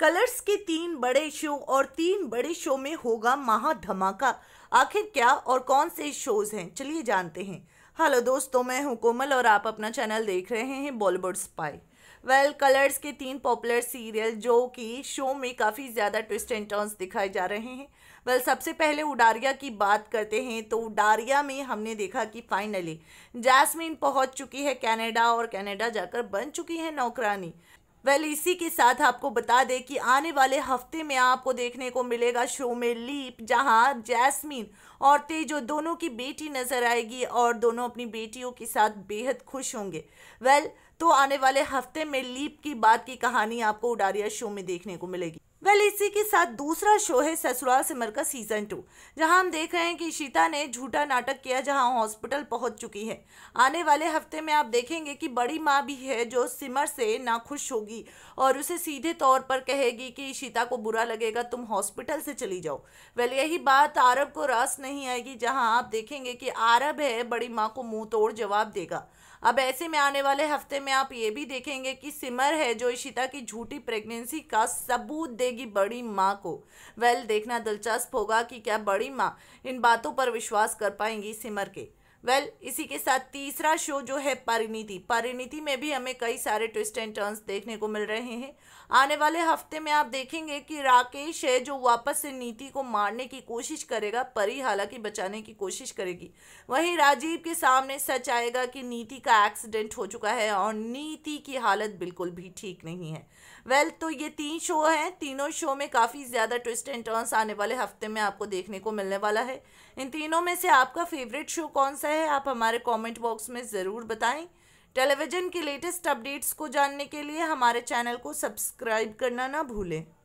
colours के तीन बड़े शो और तीन बड़े शो में होगा महा धमाका आखिर क्या और कौन से शोज हैं चलिए जानते हैं हेलो दोस्तों मैं हूं कोमल और आप अपना चैनल देख रहे हैं Bollywood spy well well, Colors के तीन पॉपुलर सीरियल जो कि शो में काफ़ी ज़्यादा ट्विस्ट एंड टर्न्स दिखाए जा रहे हैं वेल well, सबसे पहले उडारिया की बात करते हैं तो उडारिया में हमने देखा कि फाइनली जैस्मिन पहुंच चुकी है कनाडा और कनाडा जाकर बन चुकी है नौकरानी वेल इसी के साथ आपको बता दें कि आने वाले हफ्ते में आपको देखने को मिलेगा शो में लीप जहां जैस्मीन और तेजो दोनों की बेटी नजर आएगी और दोनों अपनी बेटियों के साथ बेहद खुश होंगे वेल तो आने वाले हफ्ते में लीप की बात की कहानी आपको उडारिया शो में देखने को मिलेगी वेल इसी के साथ दूसरा शो है ससुराल सिमर का सीजन टू जहां हम देख रहे हैं कि शीता ने झूठा नाटक किया जहां हॉस्पिटल पहुंच चुकी है आने वाले हफ्ते में आप देखेंगे कि बड़ी माँ भी है जो सिमर से नाखुश होगी और उसे सीधे तौर पर कहेगी कि शीता को बुरा लगेगा तुम हॉस्पिटल से चली जाओ वेल यही बात आरब को रास नहीं आएगी जहाँ आप देखेंगे कि आरब है बड़ी माँ को मुँह तोड़ जवाब देगा अब ऐसे में आने वाले हफ्ते में आप ये भी देखेंगे कि सिमर है जो इशिता की झूठी प्रेगनेंसी का सबूत देगी बड़ी माँ को वेल देखना दिलचस्प होगा कि क्या बड़ी माँ इन बातों पर विश्वास कर पाएंगी सिमर के वेल well, इसी के साथ तीसरा शो जो है परिणीति परिणीति में भी हमें कई सारे ट्विस्ट एंड टर्न्स देखने को मिल रहे हैं आने वाले हफ्ते में आप देखेंगे कि राकेश है जो वापस से नीति को मारने की कोशिश करेगा परी हालांकि बचाने की कोशिश करेगी वहीं राजीव के सामने सच आएगा कि नीति का एक्सीडेंट हो चुका है और नीति की हालत बिल्कुल भी ठीक नहीं है वेल well, तो ये तीन शो हैं तीनों शो में काफ़ी ज़्यादा ट्विस्ट एंड टर्न्स आने वाले हफ्ते में आपको देखने को मिलने वाला है इन तीनों में से आपका फेवरेट शो कौन सा है है आप हमारे कमेंट बॉक्स में ज़रूर बताएं टेलीविज़न की लेटेस्ट अपडेट्स को जानने के लिए हमारे चैनल को सब्सक्राइब करना ना भूलें